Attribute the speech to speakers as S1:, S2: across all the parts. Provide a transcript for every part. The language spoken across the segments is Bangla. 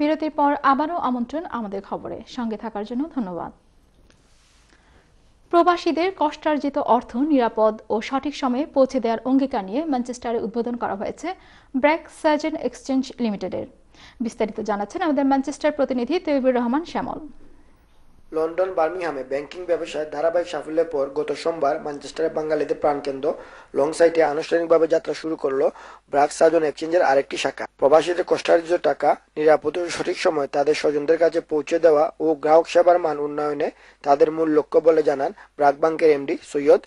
S1: বিরতির পর আবারও আমন্ত্রণ আমাদের খবরে সঙ্গে থাকার জন্য ধন্যবাদ প্রবাসীদের কষ্টার্জিত অর্থ নিরাপদ ও সঠিক সময়ে পৌঁছে দেওয়ার অঙ্গীকার নিয়ে ম্যানচেস্টারে উদ্বোধন করা হয়েছে ব্র্যাক সার্জেন এক্সচেঞ্জ লিমিটেডের বিস্তারিত জানাচ্ছেন আমাদের ম্যানচেস্টার প্রতিনিধি তৈবুর রহমান শ্যামল
S2: লন্ডন বার্মিংহামে ব্যাংকিং ব্যবসায় ধারাবাহিক সাফল্যের পর গত সোমবার ম্যানচেস্টারের বাঙালিদের প্রাণকেন্দ্র লং সাইটে আনুষ্ঠানিকভাবে যাত্রা শুরু করলো ব্রাক সাজন এক্সচেঞ্জের আরেকটি শাখা প্রবাসীদের কষ্টার্জিত টাকা নিরাপদ সঠিক সময় তাদের স্বজনদের কাছে পৌঁছে দেওয়া ও গ্রাহক সেবার মান উন্নয়নে তাদের মূল লক্ষ্য বলে জানান ব্রাক ব্যাংকের এমডি সৈয়দ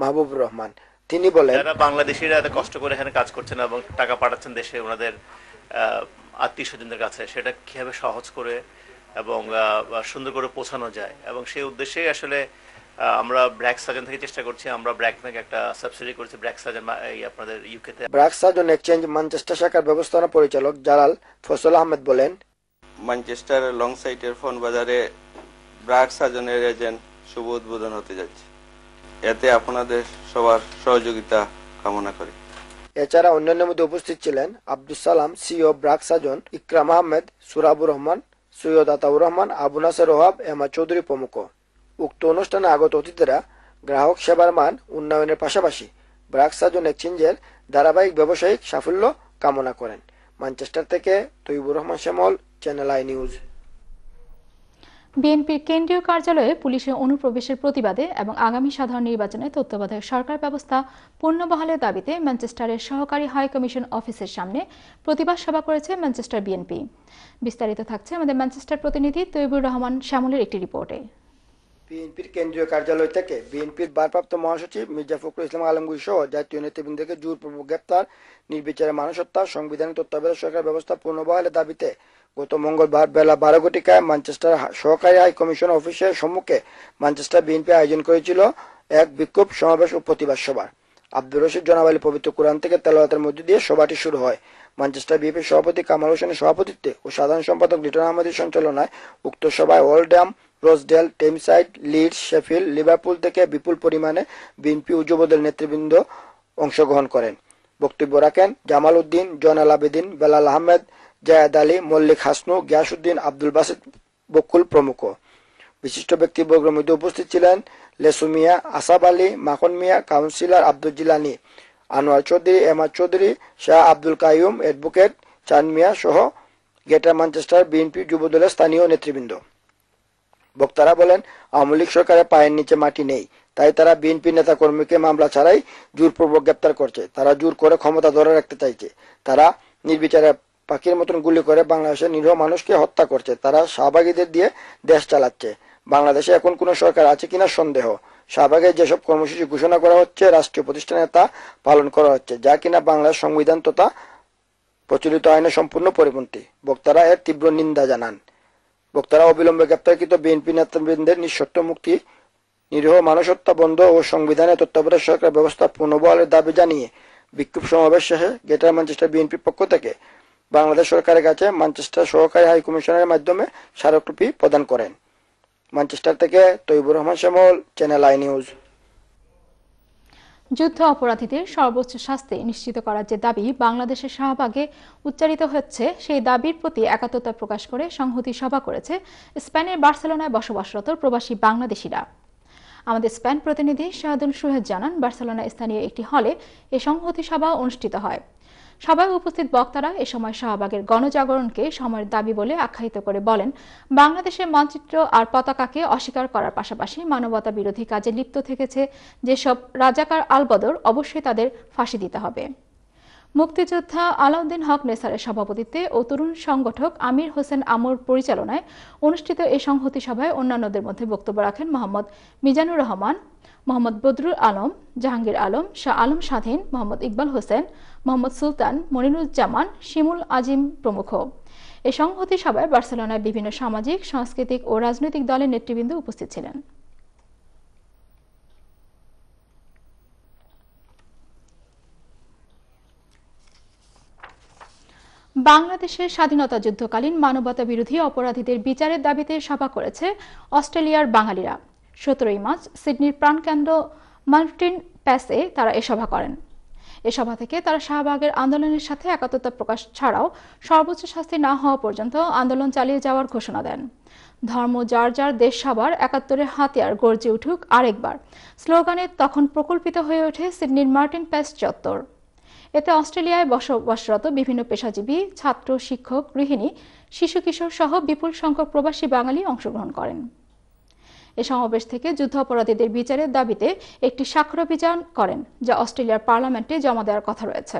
S2: মাহবুব রহমান তিনি বলেন যারা
S1: বাংলাদেশিরা এত কষ্ট করে এখানে কাজ করছেন এবং টাকা পাঠাচ্ছেন দেশে ওনাদের আত্মীয় স্বজনদের কাছে সেটা কিভাবে সহজ করে এবং সুন্দর করে পৌঁছানো যায় এবং সেই উদ্দেশ্যেই আসলে আমরা ব্র্যাক সার্জন থেকে চেষ্টা করছি আমরা ব্র্যাক থেকে একটা সাবসিডি করছি ব্র্যাক সার্জন এই আপনাদের তে ব্র্যাক সার্জন
S2: এক্সচেঞ্জ ম্যানচেস্টার শাখার ব্যবস্থাপনা পরিচালক জালাল ফসল আহমেদ বলেন ম্যানচেস্টার লং সাইটের ফোন বাজারে ব্র্যাক সার্জনের এজেন্ট শুভ উদ্বোধন হতে যাচ্ছে এতে আপনাদের সবার সহযোগিতা কামনা করি এছাড়া অন্যান্য মধ্যে উপস্থিত ছিলেন আব্দুল সালাম সিও ব্রাক সাজন ইকরাম আহমেদ সুরাবুর রহমান সৈয়দ আতাউর রহমান আবু নাসের ওহাব এমা চৌধুরী প্রমুখ উক্ত অনুষ্ঠানে আগত অতিথিরা গ্রাহক সেবার মান উন্নয়নের পাশাপাশি ব্রাক সাজন এক্সচেঞ্জের ধারাবাহিক ব্যবসায়িক সাফল্য কামনা করেন ম্যানচেস্টার থেকে তৈবুর রহমান শ্যামল চ্যানেল আই নিউজ
S1: বিএনপির কেন্দ্রীয় কার্যালয়ে পুলিশের অনুপ্রবেশের প্রতিবাদে এবং আগামী সাধারণ নির্বাচনে তত্ত্বাবধায়ক সরকার ব্যবস্থা পুনর্বহালের দাবিতে ম্যানচেস্টারের সহকারী হাই কমিশন অফিসের সামনে প্রতিবাদ সভা করেছে ম্যানচেস্টার বিএনপি বিস্তারিত থাকছে আমাদের ম্যানচেস্টার প্রতিনিধি তৈবুর রহমান শ্যামলের একটি রিপোর্টে
S2: বিএনপির কেন্দ্রীয় কার্যালয় থেকে বিএনপির ভারপ্রাপ্ত মহাসচিব মির্জা ফখরুল ইসলাম আলমগীর সহ জাতীয় নেতৃবৃন্দকে জোরপূর্বক গ্রেপ্তার নির্বিচারে মানুষ হত্যা সংবিধানিক তত্ত্বাবধায়ক সরকার ব্যবস্থা পুনর্বহালের দাবিতে গত মঙ্গলবার বেলা বারো ঘটিকায় ম্যানচেস্টার সহকারী হাই কমিশন অফিসের সম্মুখে ম্যানচেস্টার বিএনপি আয়োজন করেছিল এক বিক্ষোভ সমাবেশ ও প্রতিবাদ সভা আব্দুর রশিদ জনাবালি পবিত্র কোরআন থেকে তেলাওয়াতের মধ্য দিয়ে সভাটি শুরু হয় মানচেস্টার বিএপি সভাপতি কামাল হোসেনের সভাপতিত্বে ও সাধারণ সম্পাদক লিটন আহমদের সঞ্চালনায় উক্ত সভায় Oldham Rochdale Tameside Leeds Sheffield Liverpool থেকে বিপুল পরিমাণে বিএনপি ও নেতৃবৃন্দ অংশগ্রহণ করেন বক্তব্য রাখেন জামাল উদ্দিন জয়নাল আবেদিন বেলাল আহমেদ জায়দ আলী মল্লিক হাসনু গিয়াসুদ্দিন আব্দুল বাসিদ বকুল প্রমুখ বিশিষ্ট ব্যক্তিবর্গের মধ্যে উপস্থিত ছিলেন লেসু মিয়া আসাব আলী মাখন মিয়া কাউন্সিলর আব্দুল জিলানি আনোয়ার চৌধুরী আর চৌধুরী শাহ আব্দুল কাইম অ্যাডভোকেট চান মিয়া সহ গ্রেটার ম্যানচেস্টার বিএনপি যুবদলের স্থানীয় নেতৃবৃন্দ বক্তারা বলেন আওয়ামী লীগ সরকারের পায়ের নিচে মাটি নেই তাই তারা বিএনপি নেতা কর্মীকে মামলা ছাড়াই জোরপূর্বক গ্রেপ্তার করছে তারা জোর করে ক্ষমতা ধরে রাখতে চাইছে তারা নির্বিচারে পাখির মতন গুলি করে বাংলাদেশের নিরীহ মানুষকে হত্যা করছে তারা শাহবাগীদের দিয়ে দেশ চালাচ্ছে বাংলাদেশে এখন কোনো সরকার আছে কিনা সন্দেহ শাহবাগে যেসব কর্মসূচি ঘোষণা করা হচ্ছে রাষ্ট্রীয় প্রতিষ্ঠানে তা পালন করা হচ্ছে যা কিনা বাংলার সংবিধান তথা প্রচলিত আইনের সম্পূর্ণ পরিপন্থী বক্তারা এর তীব্র নিন্দা জানান বক্তারা অবিলম্বে গ্রেপ্তারকৃত বিএনপি নেতৃবৃন্দের নিঃশর্ত মুক্তি নিরীহ মানুষ হত্যা বন্ধ ও সংবিধানের তত্ত্বাবধায়ক সরকার ব্যবস্থা পুনর্বহালের দাবি জানিয়ে বিক্ষোভ সমাবেশ শেষে গ্রেটার ম্যানচেস্টার বিএনপির পক্ষ থেকে বাংলাদেশ সরকারের কাছে ম্যানচেস্টার সহকারী হাইকমিশনের মাধ্যমে স্মারকলিপি প্রদান করেন ম্যানচেস্টার থেকে তৈবুর রহমান শ্যামল চ্যানেল আই নিউজ
S1: যুদ্ধ অপরাধীদের সর্বোচ্চ শাস্তি নিশ্চিত করার যে দাবি বাংলাদেশের শাহবাগে উচ্চারিত হচ্ছে সেই দাবির প্রতি একাত্মতা প্রকাশ করে সংহতি সভা করেছে স্পেনের বার্সেলোনায় বসবাসরত প্রবাসী বাংলাদেশিরা আমাদের স্পেন প্রতিনিধি শাহাদুল সুহেদ জানান বার্সেলোনা স্থানীয় একটি হলে এ সংহতি সভা অনুষ্ঠিত হয় সভায় উপস্থিত বক্তারা এ সময় শাহবাগের গণজাগরণকে সময়ের দাবি বলে আখ্যায়িত করে বলেন বাংলাদেশের মানচিত্র আর পতাকাকে অস্বীকার করার পাশাপাশি মানবতা বিরোধী কাজে লিপ্ত থেকেছে যেসব রাজাকার আলবদর অবশ্যই তাদের ফাঁসি দিতে হবে মুক্তিযোদ্ধা আলাউদ্দিন হক নেসারের সভাপতিত্বে ও তরুণ সংগঠক আমির হোসেন আমর পরিচালনায় অনুষ্ঠিত এই সংহতি সভায় অন্যান্যদের মধ্যে বক্তব্য রাখেন মোহাম্মদ মিজানুর রহমান মোহাম্মদ বদরুল আলম জাহাঙ্গীর আলম শাহ আলম স্বাধীন মোহাম্মদ ইকবাল হোসেন মোহাম্মদ সুলতান মনিরুজ্জামান শিমুল আজিম প্রমুখ এ সংহতি সভায় বার্সেলোনায় বিভিন্ন সামাজিক সাংস্কৃতিক ও রাজনৈতিক দলের নেতৃবৃন্দ উপস্থিত ছিলেন বাংলাদেশের স্বাধীনতা যুদ্ধকালীন মানবতা বিরোধী অপরাধীদের বিচারের দাবিতে সভা করেছে অস্ট্রেলিয়ার বাঙালিরা সতেরোই মার্চ সিডনির প্রাণকেন্দ্র মাল্টিন প্যাসে তারা এ সভা করেন এ সভা থেকে তারা শাহবাগের আন্দোলনের সাথে একাত্মতা প্রকাশ ছাড়াও সর্বোচ্চ শাস্তি না হওয়া পর্যন্ত আন্দোলন চালিয়ে যাওয়ার ঘোষণা দেন ধর্ম যার যার দেশ সবার একাত্তরের হাতিয়ার গর্জে উঠুক আরেকবার স্লোগানে তখন প্রকল্পিত হয়ে ওঠে সিডনির মার্টিন প্যাস চত্বর এতে অস্ট্রেলিয়ায় বসবাসরত বিভিন্ন পেশাজীবী ছাত্র শিক্ষক গৃহিণী শিশু কিশোর সহ বিপুল সংখ্যক প্রবাসী বাঙালি অংশগ্রহণ করেন এ সমাবেশ থেকে যুদ্ধাপরাধীদের বিচারের দাবিতে একটি স্বাক্ষর অভিযান করেন যা অস্ট্রেলিয়ার পার্লামেন্টে জমা দেওয়ার কথা রয়েছে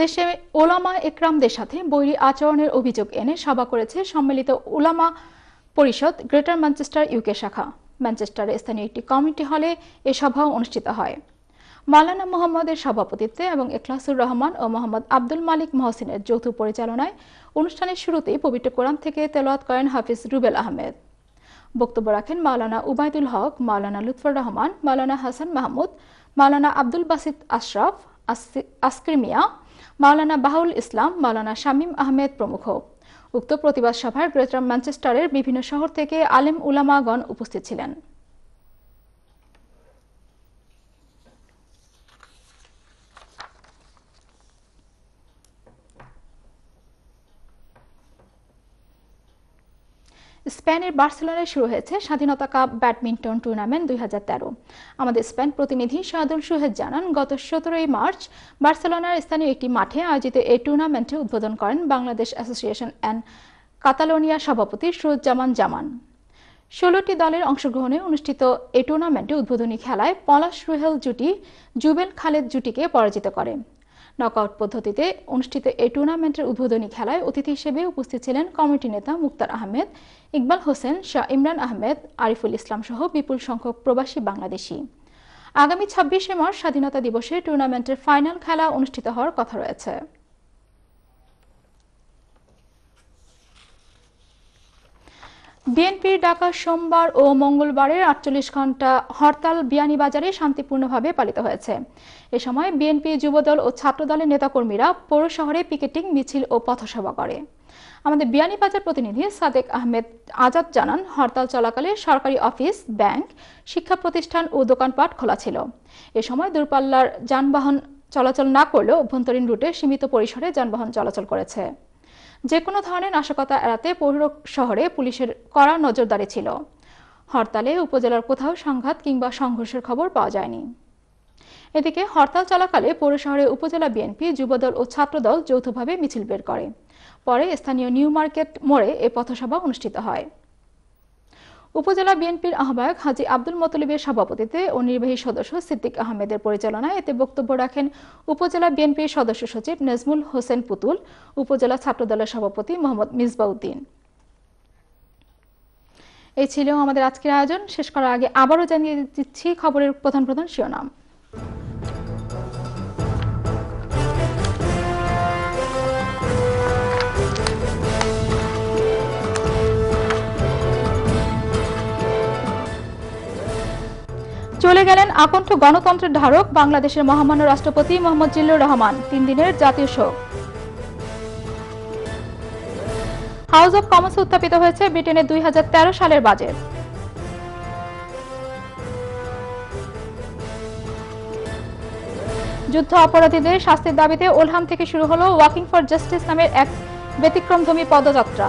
S1: দেশে ওলামা একরামদের সাথে বৈরী আচরণের অভিযোগ এনে সভা করেছে সম্মিলিত ওলামা পরিষদ গ্রেটার ম্যানচেস্টার ইউকে শাখা ম্যানচেস্টারের স্থানীয় একটি কমিটি হলে এ সভা অনুষ্ঠিত হয় মালানা মোহাম্মদের সভাপতিত্বে এবং এখলাসুর রহমান ও মোহাম্মদ আব্দুল মালিক মহসিনের যৌথ পরিচালনায় অনুষ্ঠানের শুরুতেই পবিত্র কোরআন থেকে তেলোয়াত করেন হাফিজ রুবেল আহমেদ বক্তব্য রাখেন মাওলানা উবায়দুল হক মাওলানা লুৎফর রহমান মাওলানা হাসান মাহমুদ মাওলানা আব্দুল বাসিদ আশরাফ আসক্রিমিয়া মাওলানা বাহুল ইসলাম মাওলানা শামীম আহমেদ প্রমুখ উক্ত প্রতিবাদ সভায় গ্রেটার ম্যানচেস্টারের বিভিন্ন শহর থেকে আলেম উলামাগণ উপস্থিত ছিলেন স্পেনের বার্সেলোনায় শুরু হয়েছে স্বাধীনতা কাপ ব্যাডমিন্টন টুর্নামেন্ট দুই আমাদের স্পেন প্রতিনিধি শাহাদুল সুহেদ জানান গত সতেরোই মার্চ বার্সেলোনার স্থানীয় একটি মাঠে আয়োজিত এই টুর্নামেন্টে উদ্বোধন করেন বাংলাদেশ অ্যাসোসিয়েশন অ্যান্ড কাতালোনিয়া সভাপতি সুরুজ্জামান জামান ষোলোটি দলের অংশগ্রহণে অনুষ্ঠিত এই টুর্নামেন্টে উদ্বোধনী খেলায় পলাশ রুহেল জুটি জুবেল খালেদ জুটিকে পরাজিত করে নকআউট পদ্ধতিতে অনুষ্ঠিত এই টুর্নামেন্টের উদ্বোধনী খেলায় অতিথি হিসেবে উপস্থিত ছিলেন কমিটি নেতা মুক্তার আহমেদ ইকবাল হোসেন শাহ ইমরান আহমেদ আরিফুল ইসলাম সহ বিপুল সংখ্যক প্রবাসী বাংলাদেশি আগামী ছাব্বিশে মার্চ স্বাধীনতা দিবসে টুর্নামেন্টের ফাইনাল খেলা অনুষ্ঠিত হওয়ার কথা রয়েছে বিএনপির ডাকা সোমবার ও মঙ্গলবারের আটচল্লিশ ঘন্টা হরতাল বিয়ানীবাজারে শান্তিপূর্ণভাবে পালিত হয়েছে এ সময় বিএনপি যুবদল ও ছাত্রদলের নেতাকর্মীরা পৌর শহরে পিকেটিং মিছিল ও পথসভা করে আমাদের বিয়ানীবাজার প্রতিনিধি সাদেক আহমেদ আজাদ জানান হরতাল চলাকালে সরকারি অফিস ব্যাংক শিক্ষা প্রতিষ্ঠান ও দোকানপাট খোলা ছিল এ সময় দূরপাল্লার যানবাহন চলাচল না করলেও অভ্যন্তরীণ রুটে সীমিত পরিসরে যানবাহন চলাচল করেছে যে কোনো ধরনের নাশকতা এড়াতে পৌর শহরে পুলিশের কড়া নজরদারি ছিল হরতালে উপজেলার কোথাও সংঘাত কিংবা সংঘর্ষের খবর পাওয়া যায়নি এদিকে হরতাল চলাকালে পৌর শহরে উপজেলা বিএনপি যুবদল ও ছাত্রদল যৌথভাবে মিছিল বের করে পরে স্থানীয় নিউ মার্কেট মোড়ে এ পথসভা অনুষ্ঠিত হয় উপজেলা বিএনপির আহ্বায়ক হাজি আব্দুল মতলিবের সভাপতিত্বে ও নির্বাহী সদস্য সিদ্দিক আহমেদের পরিচালনায় এতে বক্তব্য রাখেন উপজেলা বিএনপির সদস্য সচিব নজমুল হোসেন পুতুল উপজেলা ছাত্রদলের সভাপতি মোহাম্মদ মিসবাউদ্দিন এই ছিল আমাদের আজকের আয়োজন শেষ করার আগে আবারও জানিয়ে দিচ্ছি খবরের প্রধান প্রধান শিরোনাম চলে গেলেন আকণ্ঠ গণতন্ত্রের ধারক বাংলাদেশের মহামান্য রাষ্ট্রপতি মোহাম্মদ জিল্লুর রহমান তিন দিনের জাতীয় শোক হাউস অব কমন্স উত্থাপিত হয়েছে ব্রিটেনের দুই সালের বাজেট যুদ্ধ অপরাধীদের শাস্তির দাবিতে ওলহাম থেকে শুরু হল ওয়াকিং ফর জাস্টিস নামের এক ব্যতিক্রমধর্মী পদযাত্রা